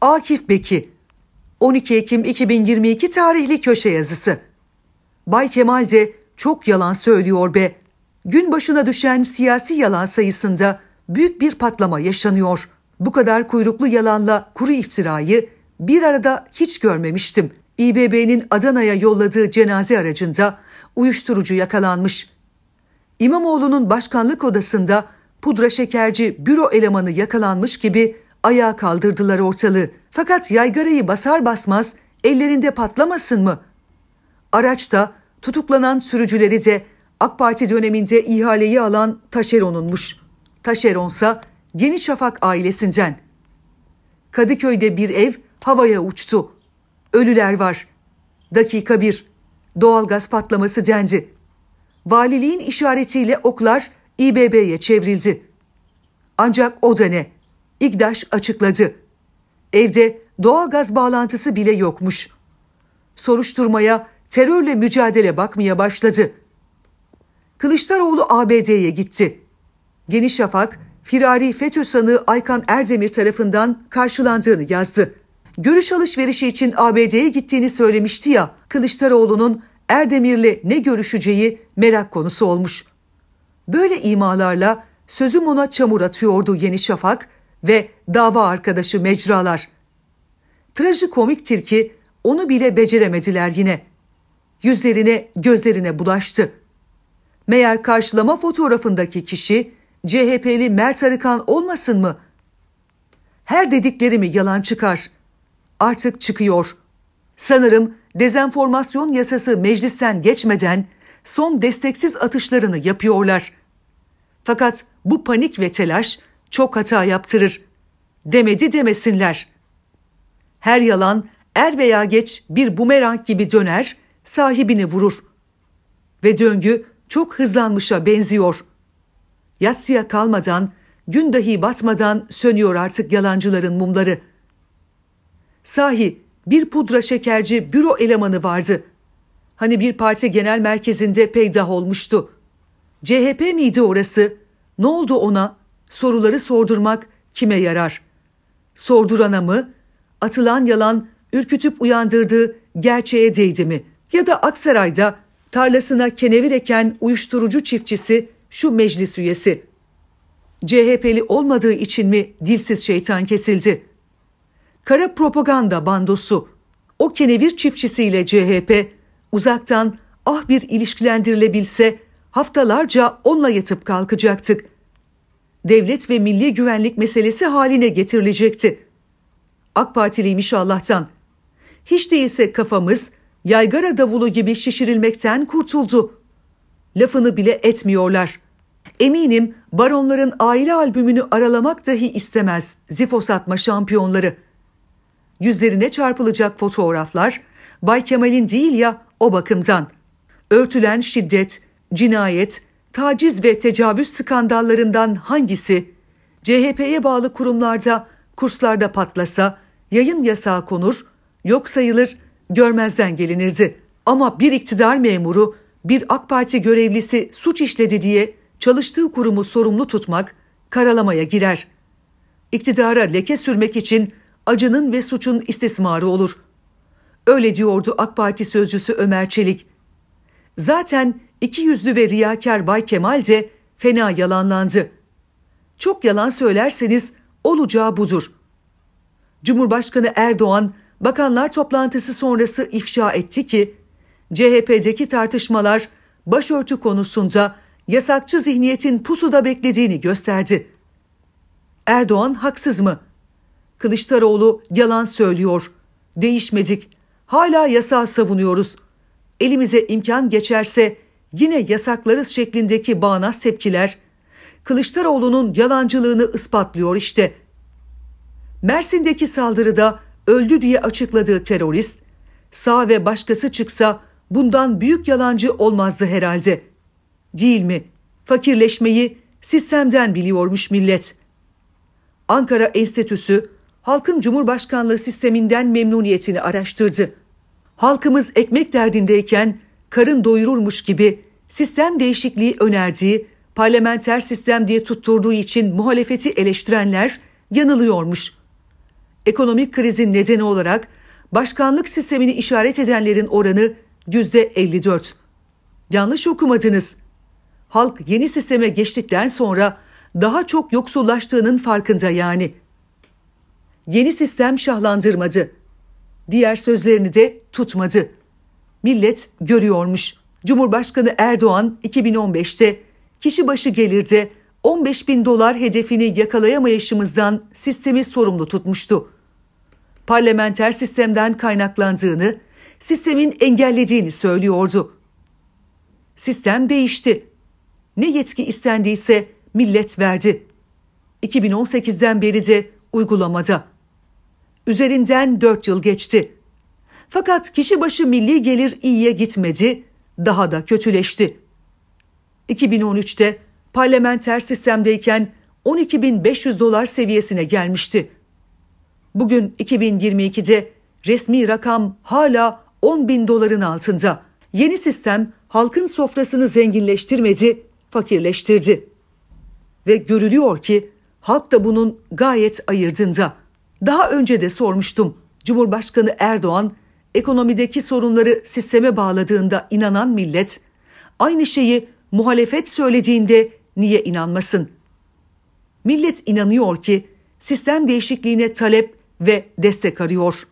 Akif Beki 12 Ekim 2022 tarihli köşe yazısı. Bay Kemal de çok yalan söylüyor be. Gün başına düşen siyasi yalan sayısında büyük bir patlama yaşanıyor. Bu kadar kuyruklu yalanla kuru iftirayı bir arada hiç görmemiştim. İBB'nin Adana'ya yolladığı cenaze aracında uyuşturucu yakalanmış. İmamoğlu'nun başkanlık odasında pudra şekerci büro elemanı yakalanmış gibi Ayağa kaldırdılar ortalığı. Fakat yaygarayı basar basmaz ellerinde patlamasın mı? Araçta tutuklanan sürücüleri de AK Parti döneminde ihaleyi alan Taşeron'unmuş. Taşeron'sa Yeni Şafak ailesinden. Kadıköy'de bir ev havaya uçtu. Ölüler var. Dakika bir. Doğalgaz patlaması dendi. Valiliğin işaretiyle oklar İBB'ye çevrildi. Ancak o da ne? İGDAŞ açıkladı. Evde doğalgaz bağlantısı bile yokmuş. Soruşturmaya terörle mücadele bakmaya başladı. Kılıçdaroğlu ABD'ye gitti. Yeni Şafak, firari FETÖ sanığı Aykan Erdemir tarafından karşılandığını yazdı. Görüş alışverişi için ABD'ye gittiğini söylemişti ya, Kılıçdaroğlu'nun Erdemir'le ne görüşeceği merak konusu olmuş. Böyle imalarla sözüm ona çamur atıyordu Yeni Şafak, ve dava arkadaşı mecralar. Trajikomiktir ki onu bile beceremediler yine. Yüzlerine gözlerine bulaştı. Meğer karşılama fotoğrafındaki kişi CHP'li Mert Arıkan olmasın mı? Her dediklerimi yalan çıkar. Artık çıkıyor. Sanırım dezenformasyon yasası meclisten geçmeden son desteksiz atışlarını yapıyorlar. Fakat bu panik ve telaş çok hata yaptırır. Demedi demesinler. Her yalan er veya geç bir bumerang gibi döner, sahibini vurur. Ve döngü çok hızlanmışa benziyor. Yatsıya kalmadan, gün dahi batmadan sönüyor artık yalancıların mumları. Sahi bir pudra şekerci büro elemanı vardı. Hani bir parti genel merkezinde peydah olmuştu. CHP miydi orası? Ne oldu ona? soruları sordurmak kime yarar? Sordurana mı? Atılan yalan ürkütüp uyandırdığı gerçeğe değdi mi? Ya da Aksaray'da tarlasına kenevir eken uyuşturucu çiftçisi şu meclis üyesi. CHP'li olmadığı için mi dilsiz şeytan kesildi? Kara propaganda bandosu. O kenevir çiftçisiyle CHP uzaktan ah bir ilişkilendirilebilse haftalarca onunla yatıp kalkacaktık devlet ve milli güvenlik meselesi haline getirilecekti. AK Partiliymiş Allah'tan. Hiç değilse kafamız yaygara davulu gibi şişirilmekten kurtuldu. Lafını bile etmiyorlar. Eminim baronların aile albümünü aralamak dahi istemez zifosatma şampiyonları. Yüzlerine çarpılacak fotoğraflar Bay Kemal'in değil ya o bakımdan. Örtülen şiddet, cinayet, taciz ve tecavüz skandallarından hangisi CHP'ye bağlı kurumlarda, kurslarda patlasa, yayın yasağı konur, yok sayılır, görmezden gelinirdi. Ama bir iktidar memuru, bir AK Parti görevlisi suç işledi diye çalıştığı kurumu sorumlu tutmak karalamaya girer. İktidara leke sürmek için acının ve suçun istismarı olur. Öyle diyordu AK Parti sözcüsü Ömer Çelik Zaten iki yüzlü ve riyakar Bay Kemal de fena yalanlandı. Çok yalan söylerseniz olacağı budur. Cumhurbaşkanı Erdoğan bakanlar toplantısı sonrası ifşa etti ki CHP'deki tartışmalar başörtü konusunda yasakçı zihniyetin pusuda beklediğini gösterdi. Erdoğan haksız mı? Kılıçdaroğlu yalan söylüyor. Değişmedik. Hala yasağı savunuyoruz.'' elimize imkan geçerse yine yasaklarız şeklindeki bağnaz tepkiler Kılıçdaroğlu'nun yalancılığını ispatlıyor işte. Mersin'deki saldırıda öldü diye açıkladığı terörist sağ ve başkası çıksa bundan büyük yalancı olmazdı herhalde. Değil mi? Fakirleşmeyi sistemden biliyormuş millet. Ankara Enstitüsü halkın Cumhurbaşkanlığı sisteminden memnuniyetini araştırdı halkımız ekmek derdindeyken karın doyururmuş gibi sistem değişikliği önerdiği, parlamenter sistem diye tutturduğu için muhalefeti eleştirenler yanılıyormuş. Ekonomik krizin nedeni olarak başkanlık sistemini işaret edenlerin oranı yüzde %54. Yanlış okumadınız. Halk yeni sisteme geçtikten sonra daha çok yoksullaştığının farkında yani. Yeni sistem şahlandırmadı diğer sözlerini de tutmadı. Millet görüyormuş. Cumhurbaşkanı Erdoğan 2015'te kişi başı gelirde 15 bin dolar hedefini yakalayamayışımızdan sistemi sorumlu tutmuştu. Parlamenter sistemden kaynaklandığını, sistemin engellediğini söylüyordu. Sistem değişti. Ne yetki istendiyse millet verdi. 2018'den beri de uygulamada. Üzerinden 4 yıl geçti. Fakat kişi başı milli gelir iyiye gitmedi, daha da kötüleşti. 2013'te parlamenter sistemdeyken 12.500 dolar seviyesine gelmişti. Bugün 2022'de resmi rakam hala 10.000 doların altında. Yeni sistem halkın sofrasını zenginleştirmedi, fakirleştirdi. Ve görülüyor ki halk da bunun gayet ayırdında. Daha önce de sormuştum. Cumhurbaşkanı Erdoğan ekonomideki sorunları sisteme bağladığında inanan millet aynı şeyi muhalefet söylediğinde niye inanmasın? Millet inanıyor ki sistem değişikliğine talep ve destek arıyor.